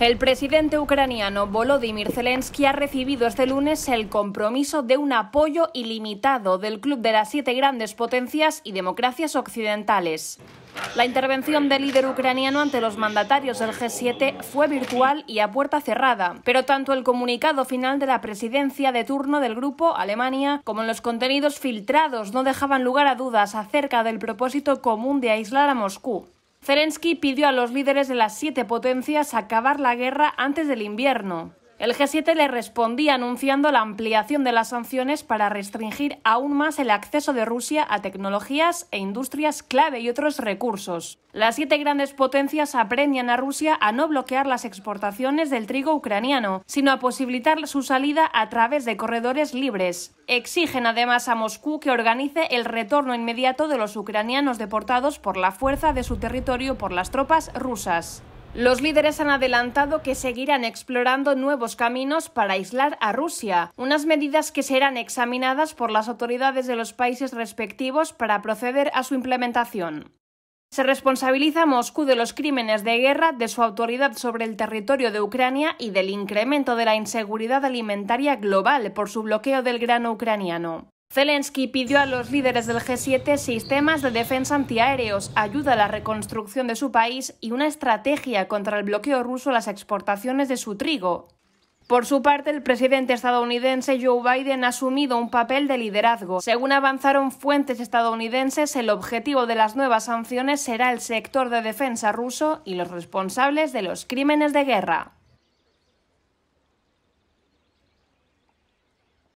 El presidente ucraniano Volodymyr Zelensky ha recibido este lunes el compromiso de un apoyo ilimitado del Club de las Siete Grandes Potencias y Democracias Occidentales. La intervención del líder ucraniano ante los mandatarios del G7 fue virtual y a puerta cerrada, pero tanto el comunicado final de la presidencia de turno del grupo Alemania como los contenidos filtrados no dejaban lugar a dudas acerca del propósito común de aislar a Moscú. Zelensky pidió a los líderes de las siete potencias acabar la guerra antes del invierno. El G7 le respondía anunciando la ampliación de las sanciones para restringir aún más el acceso de Rusia a tecnologías e industrias clave y otros recursos. Las siete grandes potencias apreñan a Rusia a no bloquear las exportaciones del trigo ucraniano, sino a posibilitar su salida a través de corredores libres. Exigen además a Moscú que organice el retorno inmediato de los ucranianos deportados por la fuerza de su territorio por las tropas rusas. Los líderes han adelantado que seguirán explorando nuevos caminos para aislar a Rusia, unas medidas que serán examinadas por las autoridades de los países respectivos para proceder a su implementación. Se responsabiliza a Moscú de los crímenes de guerra, de su autoridad sobre el territorio de Ucrania y del incremento de la inseguridad alimentaria global por su bloqueo del grano ucraniano. Zelensky pidió a los líderes del G7 sistemas de defensa antiaéreos, ayuda a la reconstrucción de su país y una estrategia contra el bloqueo ruso a las exportaciones de su trigo. Por su parte, el presidente estadounidense Joe Biden ha asumido un papel de liderazgo. Según avanzaron fuentes estadounidenses, el objetivo de las nuevas sanciones será el sector de defensa ruso y los responsables de los crímenes de guerra.